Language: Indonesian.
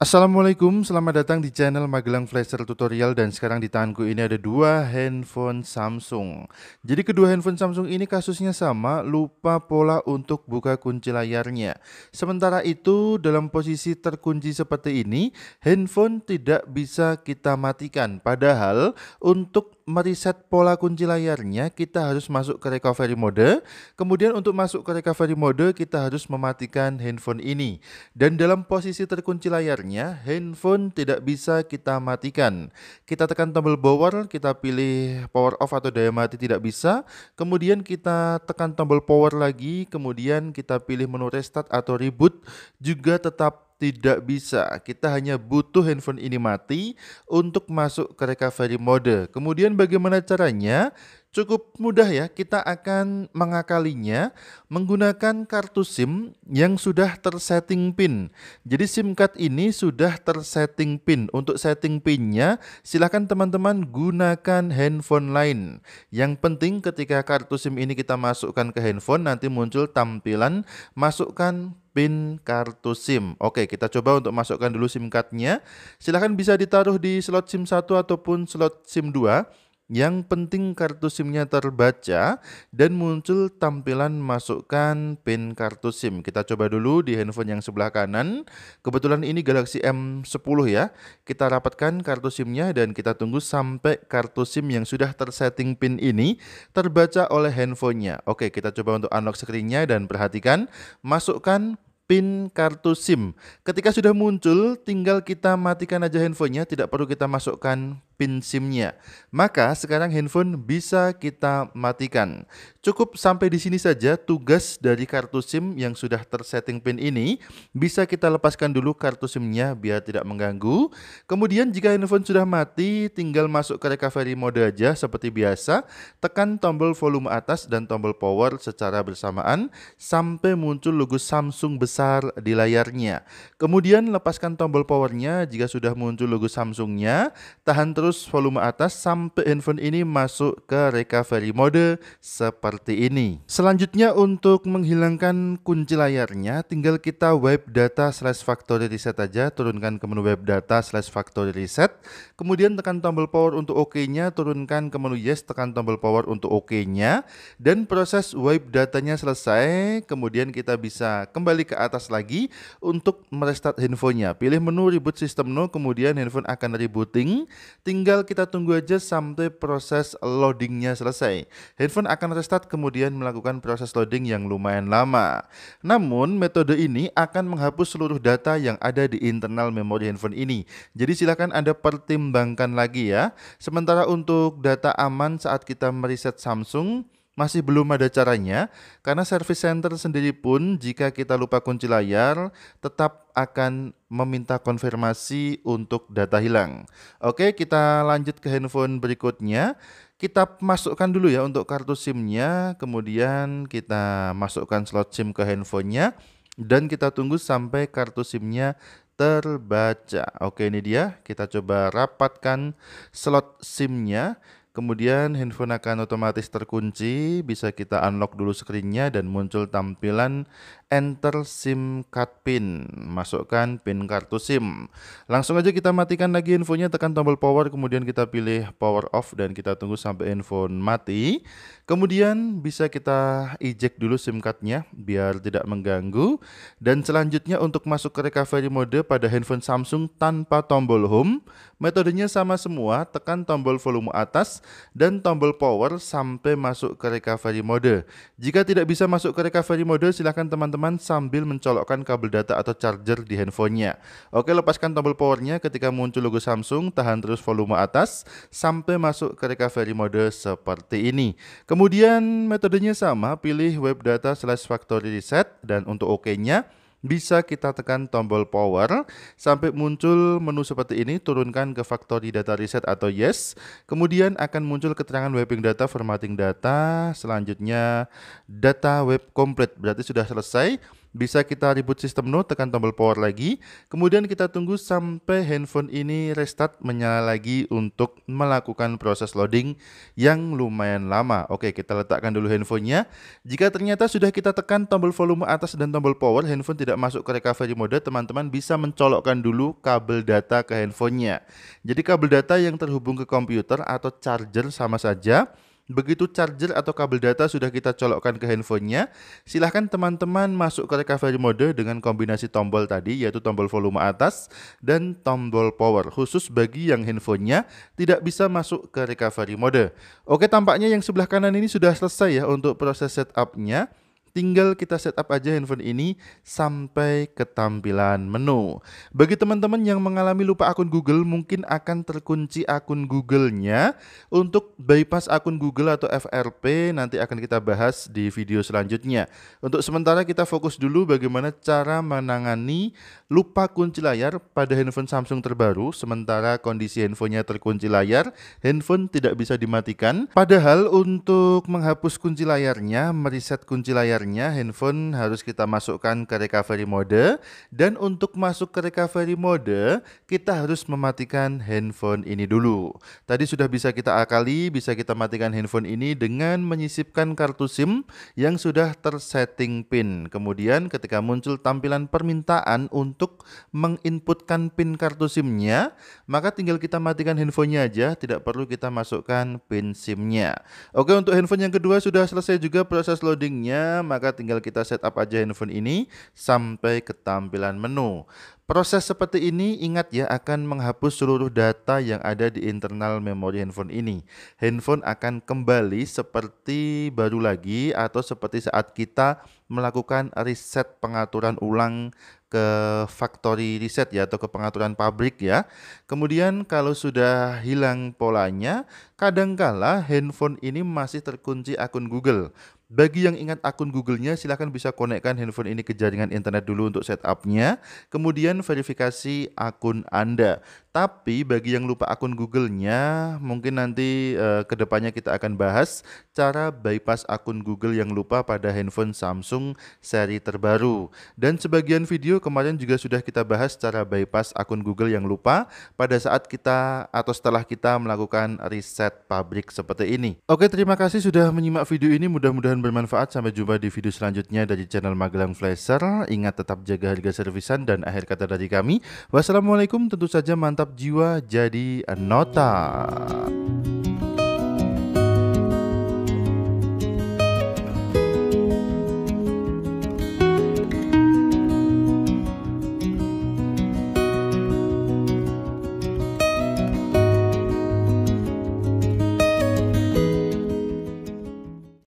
Assalamualaikum, selamat datang di channel Magelang Flasher Tutorial dan sekarang di tanganku ini ada dua handphone Samsung. Jadi kedua handphone Samsung ini kasusnya sama, lupa pola untuk buka kunci layarnya. Sementara itu dalam posisi terkunci seperti ini, handphone tidak bisa kita matikan. Padahal untuk meriset pola kunci layarnya, kita harus masuk ke recovery mode. Kemudian untuk masuk ke recovery mode, kita harus mematikan handphone ini. Dan dalam posisi terkunci layarnya, handphone tidak bisa kita matikan. Kita tekan tombol power, kita pilih power off atau daya mati tidak bisa. Kemudian kita tekan tombol power lagi, kemudian kita pilih menu restart atau reboot. Juga tetap tidak bisa. Kita hanya butuh handphone ini mati untuk masuk ke recovery mode. Kemudian bagaimana caranya? Cukup mudah ya, kita akan mengakalinya menggunakan kartu SIM yang sudah tersetting PIN. Jadi SIM card ini sudah tersetting PIN. Untuk setting PIN-nya, silakan teman-teman gunakan handphone lain. Yang penting ketika kartu SIM ini kita masukkan ke handphone, nanti muncul tampilan masukkan pin kartu SIM. Oke, kita coba untuk masukkan dulu SIM cardnya. Silahkan bisa ditaruh di slot SIM 1 ataupun slot SIM 2. Yang penting kartu SIM-nya terbaca dan muncul tampilan masukkan PIN kartu SIM. Kita coba dulu di handphone yang sebelah kanan. Kebetulan ini Galaxy M10 ya. Kita rapatkan kartu SIM-nya dan kita tunggu sampai kartu SIM yang sudah tersetting PIN ini terbaca oleh handphonenya. Oke, kita coba untuk unlock screen-nya dan perhatikan masukkan pin kartu SIM. Ketika sudah muncul, tinggal kita matikan aja handphonenya, tidak perlu kita masukkan pin SIM-nya. Maka sekarang handphone bisa kita matikan. Cukup sampai di sini saja tugas dari kartu SIM yang sudah tersetting pin ini. Bisa kita lepaskan dulu kartu SIM-nya biar tidak mengganggu. Kemudian jika handphone sudah mati, tinggal masuk ke recovery mode aja seperti biasa. Tekan tombol volume atas dan tombol power secara bersamaan sampai muncul logo Samsung besar di layarnya. Kemudian lepaskan tombol powernya jika sudah muncul logo Samsungnya. Tahan terus terus volume atas sampai handphone ini masuk ke recovery mode seperti ini. Selanjutnya untuk menghilangkan kunci layarnya tinggal kita wipe data slash factory reset aja turunkan ke menu wipe data slash factory reset kemudian tekan tombol power untuk OK nya turunkan ke menu yes tekan tombol power untuk OK nya dan proses wipe datanya selesai kemudian kita bisa kembali ke atas lagi untuk merestart handphonenya pilih menu reboot system no kemudian handphone akan rebooting tinggal tinggal kita tunggu aja sampai proses loadingnya selesai. Handphone akan restart kemudian melakukan proses loading yang lumayan lama. Namun metode ini akan menghapus seluruh data yang ada di internal memori handphone ini. Jadi silakan Anda pertimbangkan lagi ya. Sementara untuk data aman saat kita meriset Samsung, masih belum ada caranya karena service center sendiri pun jika kita lupa kunci layar tetap akan meminta konfirmasi untuk data hilang. Oke, kita lanjut ke handphone berikutnya. Kita masukkan dulu ya untuk kartu SIM-nya, kemudian kita masukkan slot SIM ke handphonenya dan kita tunggu sampai kartu SIM-nya terbaca. Oke, ini dia. Kita coba rapatkan slot SIM-nya. Kemudian handphone akan otomatis terkunci, bisa kita unlock dulu screennya dan muncul tampilan enter SIM card pin. Masukkan pin kartu SIM. Langsung aja kita matikan lagi infonya, tekan tombol power, kemudian kita pilih power off dan kita tunggu sampai handphone mati. Kemudian bisa kita eject dulu SIM cardnya biar tidak mengganggu. Dan selanjutnya untuk masuk ke recovery mode pada handphone Samsung tanpa tombol home, metodenya sama semua, tekan tombol volume atas, dan tombol power sampai masuk ke recovery mode. Jika tidak bisa masuk ke recovery mode, silahkan teman-teman sambil mencolokkan kabel data atau charger di handphonenya. Oke, lepaskan tombol powernya ketika muncul logo Samsung, tahan terus volume atas sampai masuk ke recovery mode seperti ini. Kemudian metodenya sama, pilih web data slash factory reset dan untuk OK-nya, ok nya bisa kita tekan tombol power sampai muncul menu seperti ini, turunkan ke factory data reset atau yes. Kemudian akan muncul keterangan wiping data, formatting data, selanjutnya data web complete, berarti sudah selesai. Bisa kita reboot sistem node, tekan tombol power lagi. Kemudian kita tunggu sampai handphone ini restart menyala lagi untuk melakukan proses loading yang lumayan lama. Oke, kita letakkan dulu handphonenya. Jika ternyata sudah kita tekan tombol volume atas dan tombol power, handphone tidak masuk ke recovery mode, teman-teman bisa mencolokkan dulu kabel data ke handphonenya. Jadi kabel data yang terhubung ke komputer atau charger sama saja Begitu charger atau kabel data sudah kita colokkan ke handphonenya, silahkan teman-teman masuk ke recovery mode dengan kombinasi tombol tadi, yaitu tombol volume atas dan tombol power, khusus bagi yang handphonenya tidak bisa masuk ke recovery mode. Oke, tampaknya yang sebelah kanan ini sudah selesai ya untuk proses setupnya. Tinggal kita setup aja handphone ini sampai ke tampilan menu. Bagi teman-teman yang mengalami lupa akun Google, mungkin akan terkunci akun Google-nya. Untuk bypass akun Google atau FRP nanti akan kita bahas di video selanjutnya. Untuk sementara kita fokus dulu bagaimana cara menangani lupa kunci layar pada handphone Samsung terbaru. Sementara kondisi handphonenya terkunci layar, handphone tidak bisa dimatikan. Padahal untuk menghapus kunci layarnya, meriset kunci layar akhirnya handphone harus kita masukkan ke recovery mode dan untuk masuk ke recovery mode kita harus mematikan handphone ini dulu. Tadi sudah bisa kita akali, bisa kita matikan handphone ini dengan menyisipkan kartu SIM yang sudah tersetting PIN. Kemudian ketika muncul tampilan permintaan untuk menginputkan PIN kartu SIM-nya, maka tinggal kita matikan handphonenya aja, tidak perlu kita masukkan PIN SIM-nya. Oke, untuk handphone yang kedua sudah selesai juga proses loadingnya maka tinggal kita setup aja handphone ini sampai ke tampilan menu. Proses seperti ini ingat ya akan menghapus seluruh data yang ada di internal memori handphone ini. Handphone akan kembali seperti baru lagi atau seperti saat kita melakukan reset pengaturan ulang ke factory reset ya atau ke pengaturan pabrik ya. Kemudian kalau sudah hilang polanya, kadangkala handphone ini masih terkunci akun Google. Bagi yang ingat akun Google-nya, silahkan bisa konekkan handphone ini ke jaringan internet dulu untuk setupnya, kemudian verifikasi akun Anda. Tapi bagi yang lupa akun Google-nya, mungkin nanti uh, eh, kedepannya kita akan bahas cara bypass akun Google yang lupa pada handphone Samsung seri terbaru. Dan sebagian video kemarin juga sudah kita bahas cara bypass akun Google yang lupa pada saat kita atau setelah kita melakukan riset pabrik seperti ini. Oke, terima kasih sudah menyimak video ini. Mudah-mudahan bermanfaat. Sampai jumpa di video selanjutnya dari channel Magelang Flasher. Ingat tetap jaga harga servisan dan akhir kata dari kami. Wassalamualaikum tentu saja mantap mantap jiwa jadi nota.